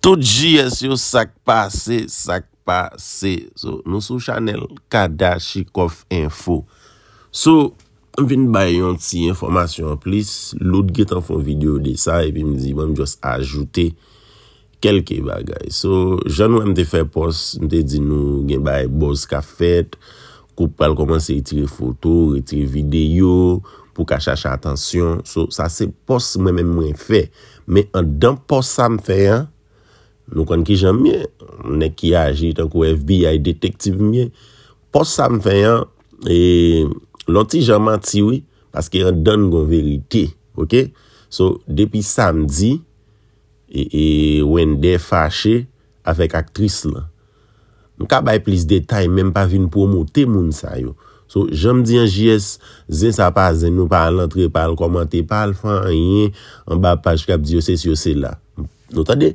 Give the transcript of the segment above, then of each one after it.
Todji es yo sakpase, sakpase. So, nou sou chanel Kada Chikov Info. So, mwen bin bay yon ti informasyon plis. Lout git an fon video de sa, epi mwen di bon, mwen jos ajoute kelke bagay. So, jan nou mwen te fe pos, mwen te di nou gen bay boz ka fet, koupal koman se itire foto, itire video, pou ka chacha atensyon. So, sa se pos mwen mwen fe, men an dan pos sa mwen fe yon, Nou kon ki janmye nek ki aji tan kou FBI detektiv miye. Pos sam feyan, e, lonti janman tiwi, paske an don gon verite, ok? So, depi samdi, e, e wen de fache afek aktris la. Mkabay plis detay, menm pa vin promote moun sa yo. So, janm di an JS, zin sa pa, zin nou pa alantre, pa al komante, pa al fan, enye, an ba pa, jkab diyo se siyo se la. Nou ta dey.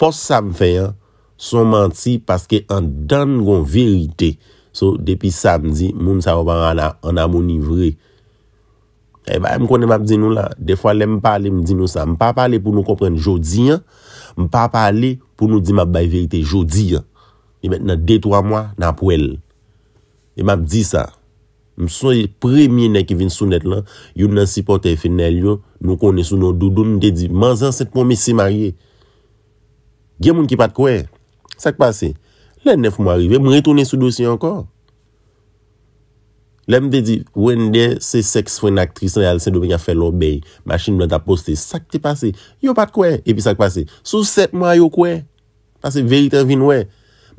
pos sa m fey an, son manti, paske an dan ron verite. So, depi sa m di, moun sa wap an an amonivre. E eh ba, m konen m ap di nou la, defwa le m pale m di nou sa, m pa pale pou nou kompren, jodi an, m pa pale pou nou di m ap bay verite, jodi an. E met nan detwa mwa, nan pou el. E m ap di sa. M soni e premye ne kivin sunet lan, yon nan sipote finel yon, nou kone sou nou doudoun, m te di, man zan set pou mi si mariye, Gen moun ki pat kwe, sak pa se? Le nef mou arive, mou re-tounen sou dosi anko. Le m te di, wende se seks fwen aktris real se do mwen ya fe lo bey, masin mwen ta poste, sak te pase. Yo pat kwe, epi sak pase. Sou set mou a yo kwe, pase veriter vin we.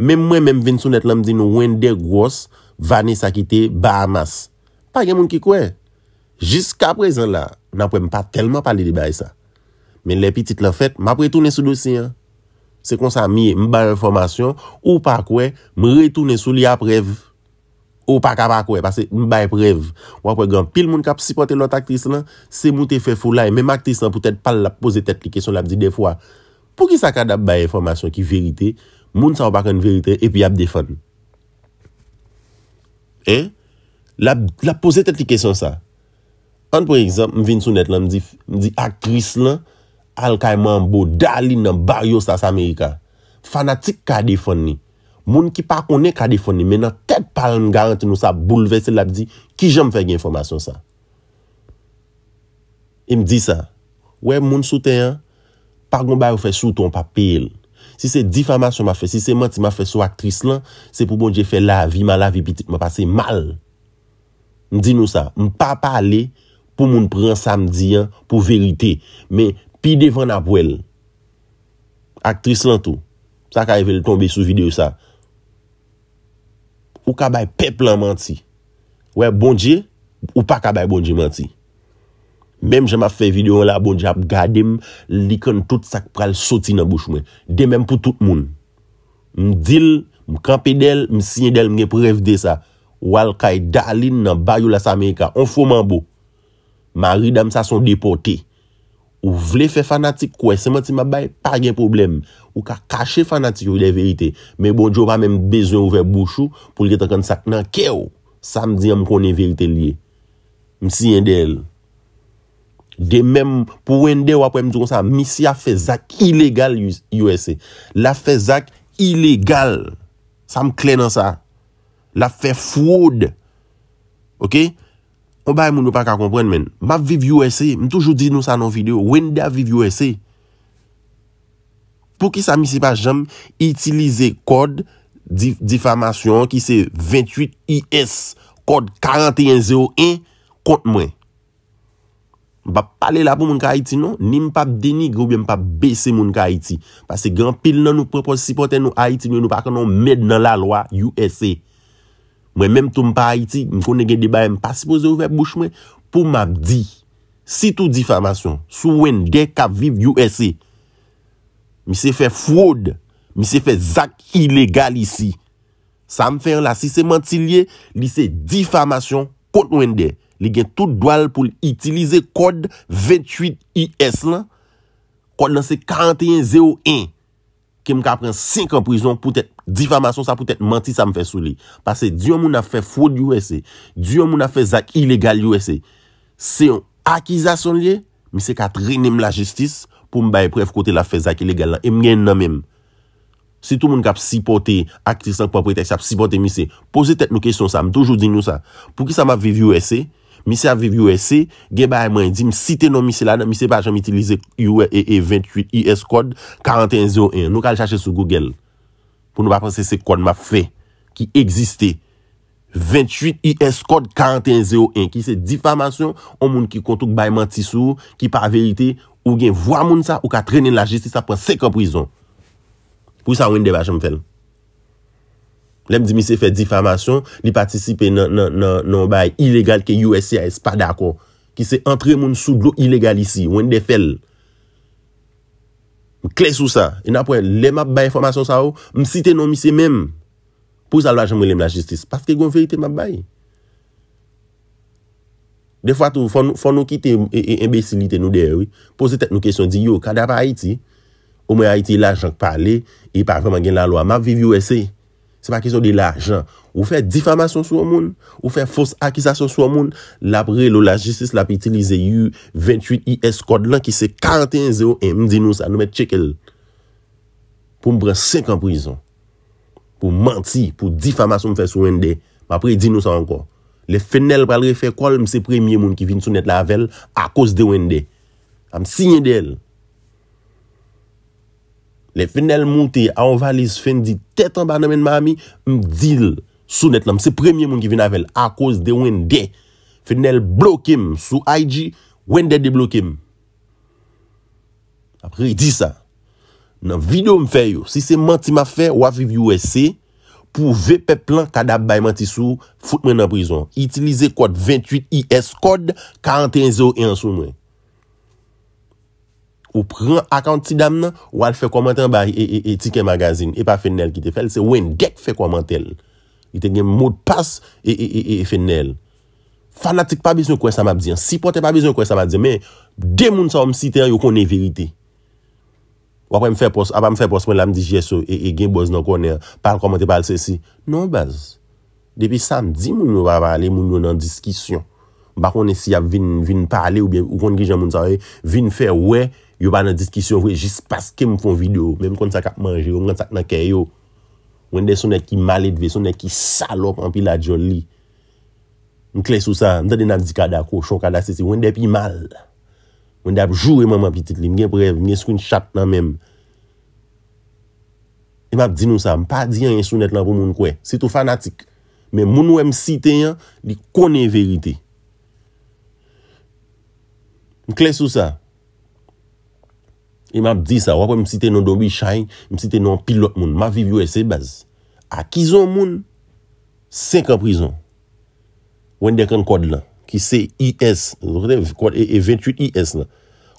Mem mwen men vin sou net lèm di nou wende gross, vane sakite, ba amas. Pa gen moun ki kwe. Jiska prezen la, nan pou m pa telman pali di bay sa. Men le pitit la fet, ma pre-tounen sou dosi anko. Se konsan miye, m baye informasyon, ou pa kwe, m retounen sou li ap rev. Ou pa ka pa kwe, pase m baye prev. Ou ap pregan, pil moun kap sipote lot ak tris lan, se moun te fe folay. Mèm ak tris lan pou tèt pal la pose tèt li kesyon la bdi defwa. Pou ki sa kad ap baye informasyon ki verite, moun sa wap ak an verite epi ap defon. Eh, la pose tèt li kesyon sa. An pre egzamp, m vin sou net lan, m di ak tris lan... Alkay Mambo, Dali nan Barrio sas Amerika. Fanatik Kadefoni. Moun ki pa kone Kadefoni menan tet palan garante nou sa bouleve se la bi di ki jom fe gwen informasyon sa. E mdi sa. We moun soute yan pa gwen bayo fe soute an pa pe el. Si se difamasyon ma fe, si se man ti ma fe sou aktris lan, se pou bon je fe la vi ma la vi pitit ma pase mal. Mdi nou sa. Mpa pale pou moun pren samdi an pou verite. Men Pi devan ap wel. Aktris lantou. Sa ka e vel tombe sou video sa. Ou kabay peplan manti. Ou e bondje, ou pa kabay bondje manti. Mem jema fe video la bondje ap gade m, likon tout sak pral soti nan bouch mwen. Demen pou tout moun. M dil, m kampe del, m sinye del, m genp rev de sa. Wal kay dalin nan bayou la sa Amerika. On foman bo. Maridam sa son depotey. Ou vle fe fanatik kwe, seman ti mabay, pa gen problem. Ou ka kache fanatik yon yon verite. Men bon djoba men bezwen ouve bouchou pou li geta kon sak nan ke ou. Sam di yon mpone verite liye. Msi yon del. De men, pou yon del wapwe mtou kon sa, misi a fe zak ilegal yon ese. La fe zak ilegal. Sam klenan sa. La fe fwod. Ok? Ok? Mwen bay moun nou pa ka kompren men. Mwa viv USA. Mwen toujou di nou sa nan video. Wen da viv USA? Pou ki sa misi pa jem, itilize kod difamasyon ki se 28IS kod 4101 kont mwen. Mwen pa pale la pou moun ka Haiti nou. Ni mwen pa deni groube mwen pa bese moun ka Haiti. Pa se gen pil nan nou preposipoten nou Haiti nou. Nou pa kanon med nan la lwa USA. Mwen menm tou mpa Haiti, mkone gen debaye mpa sipoze ouve bouch mwen, pou m ap di, si tou difamasyon, sou wende kap viv USA, mi se fe fwod, mi se fe zak ilegal isi. Sa m fe an la, si se mantilye, li se difamasyon kote wende, li gen tout doal pou li itilize kode 28IS la, kode nan se 4101. ke m ka pren 5 an prizon pou tèt difamasyon sa pou tèt manti sa m fè sou li. Pase diyon moun a fè fwod yoy se, diyon moun a fè zak ilégal yoy se, se yon akizasyon liye, mi se kat renem la jistis pou m baye pref kote la fè zak ilégal la, e m gen nanmèm. Se tout moun kap sipote akizasyon kwa pretex, ap sipote mi se, pose tèt nou kesyon sa, m toujou di nou sa, pou ki sa m ap viv yoy se, Mi se aviv U.S.C. gen bayman e di mi site non mi se la nan mi se bajan mi itilize U.S.A. 28 IS code 4101. Nou kal chache sou Google pou nou pa prese se kode ma fe ki egziste 28 IS code 4101 ki se difamasyon ou moun ki kontouk bayman ti sou ki pa verite ou gen vwa moun sa ou ka trenen la jistisa pou seke prizon. Pou sa wende bajan mfel. Lèm di misè fè difamasyon, li patisipe nan baye ilegal ke USCIS, pa dakon. Ki se antre moun sou glou ilegal isi, wèn de fèl. M kle sou sa, e napwen lèm ap baye informasyon sa ou, m site nan misè mèm. Poz alwa jen mwen lèm la jistis, paske gwen veyite map baye. De fwa tou, fon nou kite e, e, imbesilite nou deye ou, pose tek nou kesyon di yo, kada pa Haiti, ou mwen Haiti l'ajak pale, e parveman gen la lwa, map vivi USCIS. Se pa kiso de la jan, ou fe difamasyon sou moun, ou fe fos akizasyon sou moun, la pre lo la jistis la pe itilize yu 28 IS kod la ki se 41-0 en m di nou sa anome tchek el pou m bre 5 an prison pou manti pou difamasyon m fe sou en de. Ma pre di nou sa anko, le fennel palre fe kol m se premye moun ki vin sou net la vel a kos de wende, am sinye de el. Le finel moun te an valiz fin di tetan ba nan men mami, m dil sou net lan. M se premye moun ki vinavel a koz de wen de. Finel blokim sou IG, wen de deblokim. Apre di sa. Nan video m feyo, si se manti ma fe, wafi viw wese, pou vepe plan kadab bay manti sou, fout men nan prizon. I tilize kod 28IS kod 4101 sou mwen. Ou pren akant ti dam nan, ou al fe komantel ba e tik e, e magazin. E pa fenel ki te fel, se ou en dek fe komantel. I te gen moud pas e, e, e fenel. Fanatik pa bizon kwen sa mab diyan. Si poten pa bizon kwen sa mab diyan. Men, de moun sa ou msiter yo konen verite. Ou apan mfe pospon la mdi jeso, e gen boz nan konen, pal komantel pal se si. Non baz. Depi samdi moun moun wap pale, moun moun nan diskisyon. Bakon e si ap vin pale ou konen gijan moun sa we, vin fe we konen. Yo pa nan diskisyon vwe, jis pas kem fon video. Mwen kon sak ap manje yo, mwen sak nan kè yo. Mwen de sou ne ki maled ve, sou ne ki salop an pi la djon li. Mwen kle sou sa, mwen de nan ap di kada kou, chou kada sisi. Mwen de pi mal. Mwen de ap jure mwen ap titli. Mwen gen brev, mwen gen swin chat nan mwen. Mwen ap di nou sa, mwen pa di an yon sou net nan pou mwen kwe. Se tou fanatik. Mwen moun wèm site yon, di konen verite. Mwen kle sou sa. E map di sa, wap wè msite nan Dombichay, msite nan pilot moun. Ma vivi wè se baz. Akizon moun, 5 an prizon. Wè n dek an kod lan, ki se IS. Wè n dek an kod, e 28 e IS lan.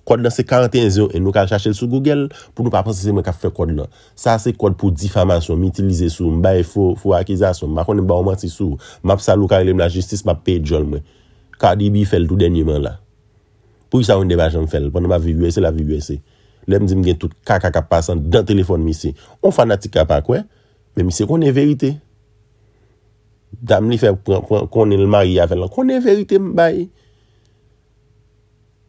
Kod lan se 41 yo, e nou ka chache l sou Google, pou nou pa prosesi men ka fè kod lan. Sa se kod pou difamasyon, mi itilize sou, mba e fò akizasyon. Mwa konen ba wè mwati sou, mwap salou karelem la jistis, mwap pe jol mwen. Kadi bi fel tout denye men la. Pou y sa wè n dek bwa jan fel, pou nan ma vivi wè se la vivi wè se. Le m di m gen tout kaka ka pasan dan telefon mi se. On fanatika pa kwe. Men mi se konen verite. Dam li fe konen l mariya felan. Konen verite m bayi.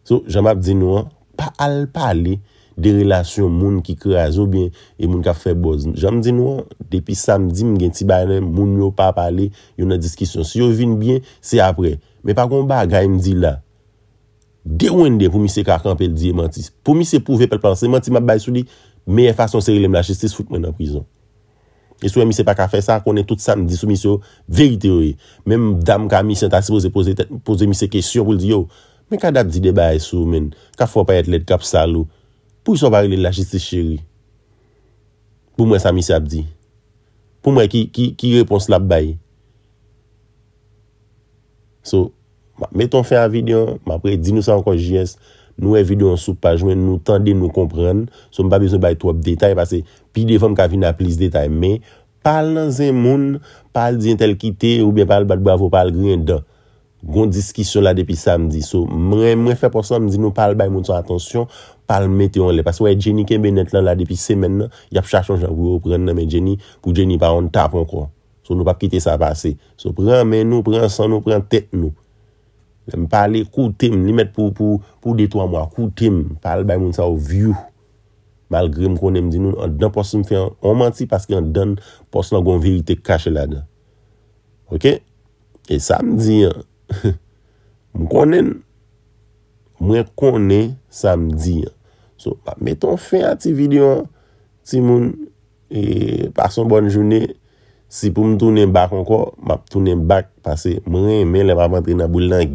Sou, jan m ap di nou an. Pa al pale de relasyon moun ki kre a zo bin. E moun ka fe boz. Jan m di nou an. Depi samdi m gen ti bayi nen moun yo pa pale. Yon nan diskisyon. Si yo vin bin, se apre. Men pa kon ba gayi m di la. Dewen de pou mi se ka akampel diye manti. Pou mi se pouve pel pranse. Manti map bay sou di, meye fason seri lem la jistis fout men an prizon. E sou e mi se pa ka fe, san konen tout sa me di sou mi se yo veritewe. Mem dam ka mi se an ta sipoze pose mi se kesyon pou li di yo, men ka dat di de bay sou men, ka fwa payet let kap salou, pou yon bari lem la jistis seri. Pou mwen sa mi se ap di. Pou mwen ki repons lap bay. Sou, Mè ton fè an videon, mè apre di nou sa an kon jyes, nou e videon sou pa jwen nou tan di nou kompren, sou mè pa bezon baye twop detay, pase pi de fòm ka vina plis detay, mè, pal nan zè moun, pal di yon tel kite, ou bè pal bat bo avò pal gren dan. Gon di skisyon la depi sa mdi, sou mre mre fè posan mdi nou pal baye moun sa atensyon, pal mè te yon le, pase wè Jenny ke mbe net lan la depi semen nan, yap chachan jan wè ou pren nan mè Jenny, pou Jenny pa an tap an kon, sou nou pa kite sa pase, sou pren men nou, pren san nou, pren tet nou. Jèm pale kou tem, li met pou detwa mwa, kou tem, pale bay moun sa ou vyou. Malgre m konen, m di nou, an dan porsi m fè an, an manti paske an dan porsi nan goun virite kache la da. Ok? E sa m di, m konen, mwen konen sa m di. So, meton fè an ti videon, ti moun, e parson bon jouni. Si pou m tou nem bak anko, m ap tou nem bak pase. Mwen, mwen lèm ap antre nan boul nan.